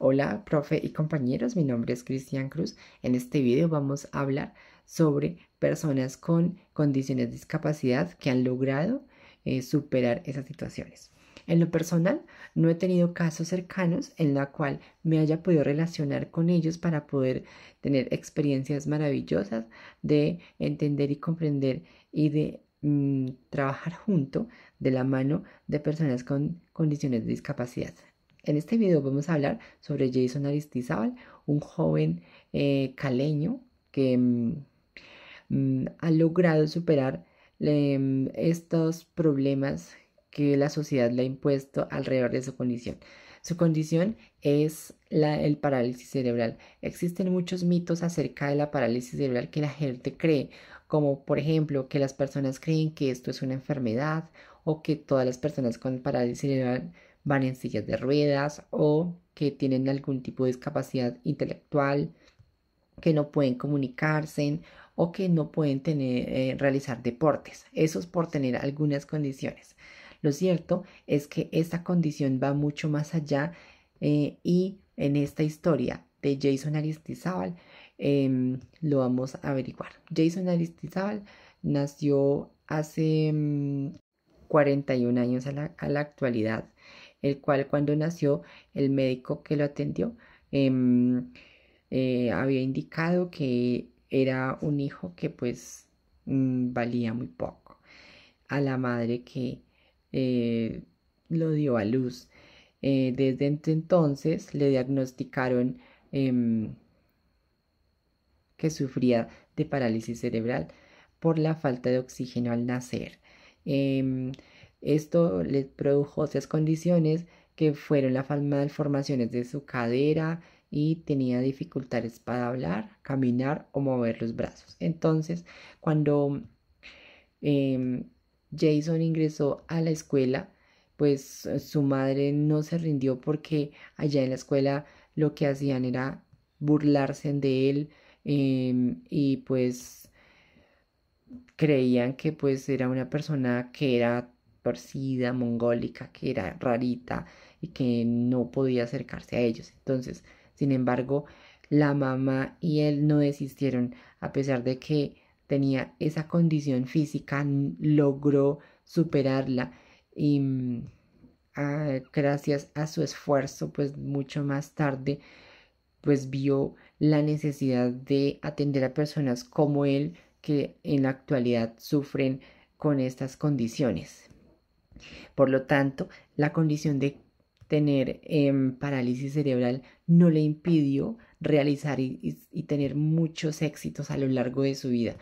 Hola, profe y compañeros, mi nombre es Cristian Cruz. En este video vamos a hablar sobre personas con condiciones de discapacidad que han logrado eh, superar esas situaciones. En lo personal, no he tenido casos cercanos en la cual me haya podido relacionar con ellos para poder tener experiencias maravillosas de entender y comprender y de mm, trabajar junto de la mano de personas con condiciones de discapacidad. En este video vamos a hablar sobre Jason Aristizabal, un joven eh, caleño que mm, mm, ha logrado superar mm, estos problemas que la sociedad le ha impuesto alrededor de su condición. Su condición es el parálisis cerebral. Existen muchos mitos acerca de la parálisis cerebral que la gente cree, como por ejemplo que las personas creen que esto es una enfermedad o que todas las personas con parálisis cerebral van en sillas de ruedas o que tienen algún tipo de discapacidad intelectual, que no pueden comunicarse o que no pueden tener, eh, realizar deportes. Eso es por tener algunas condiciones. Lo cierto es que esta condición va mucho más allá eh, y en esta historia de Jason Aristizábal em, lo vamos a averiguar. Jason Aristizábal nació hace 41 mm, años a la actualidad el cual cuando nació el médico que lo atendió em, eh, había indicado que era un hijo que pues mm, valía muy poco a la madre que eh, lo dio a luz. Eh, desde entonces le diagnosticaron em, que sufría de parálisis cerebral por la falta de oxígeno al nacer. Em, esto le produjo otras condiciones que fueron las malformaciones de su cadera y tenía dificultades para hablar, caminar o mover los brazos. Entonces, cuando em, Jason ingresó a la escuela, pues eh, su madre no se rindió porque allá en la escuela lo que hacían era burlarse de él em, y pues creían que pues era una persona que era mongólica, que era rarita y que no podía acercarse a ellos. Entonces, sin embargo, la mamá y él no desistieron, a pesar de que tenía esa condición física, logró superarla y mm, gracias a su esfuerzo, pues mucho más tarde, pues vio la necesidad de atender a personas como él que en la actualidad sufren con estas condiciones. Por lo tanto, la condición de tener em, parálisis cerebral no le impidió realizar y, tener muchos éxitos a lo largo de su vida.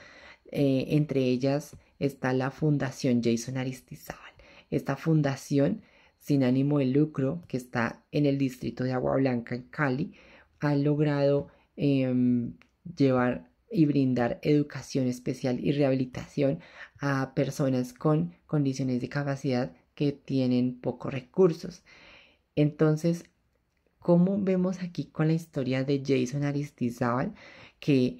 Eh, entre ellas está la Fundación Jason Aristizábal. Esta fundación sin ánimo de lucro que está en el distrito de Agua Blanca, en Cali, ha logrado em, llevar y brindar educación especial y rehabilitación a personas con condiciones de capacidad que tienen pocos recursos. Entonces, ¿cómo vemos aquí con la historia de Jason Aristizábal, que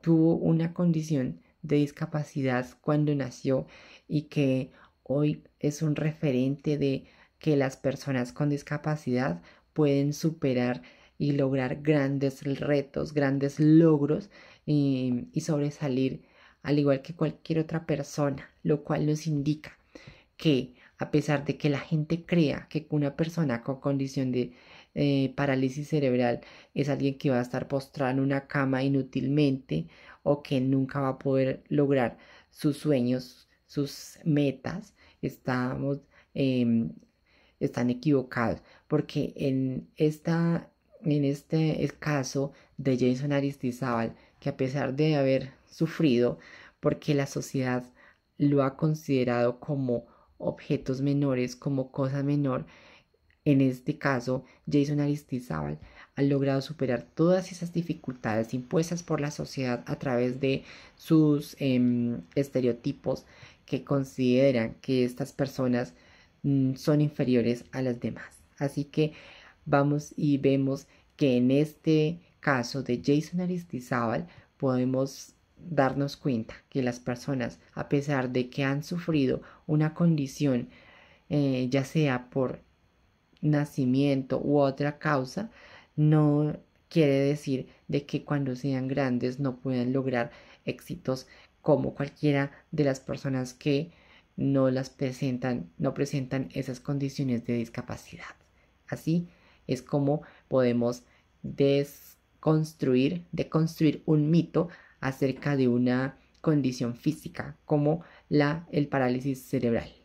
tuvo una condición de discapacidad cuando nació y que hoy es un referente de que las personas con discapacidad pueden superar y lograr grandes retos, grandes logros em, y, sobresalir al igual que cualquier otra persona, lo cual nos indica que a pesar de que la gente crea que una persona con condición de eh, parálisis cerebral es alguien que va a estar postrado en una cama inútilmente o que nunca va a poder lograr sus sueños, sus metas, estamos, em, están equivocados, porque en esta en este caso de Jason Aristizábal, que a pesar de haber sufrido porque la sociedad lo ha considerado como objetos menores, como cosa menor, en este caso Jason Aristizábal ha logrado superar todas esas dificultades impuestas por la sociedad a través de sus em, estereotipos que consideran que estas personas mm, son inferiores a las demás. Así que vamos y vemos que en este caso de Jason Aristizábal podemos darnos cuenta que las personas, a pesar de que han sufrido una condición, eh, ya sea por nacimiento u otra causa, no quiere decir de que cuando sean grandes no puedan lograr éxitos como cualquiera de las personas que no las presentan, no presentan esas condiciones de discapacidad. Así es como podemos desconstruir, deconstruir un mito acerca de una condición física como la, el parálisis cerebral.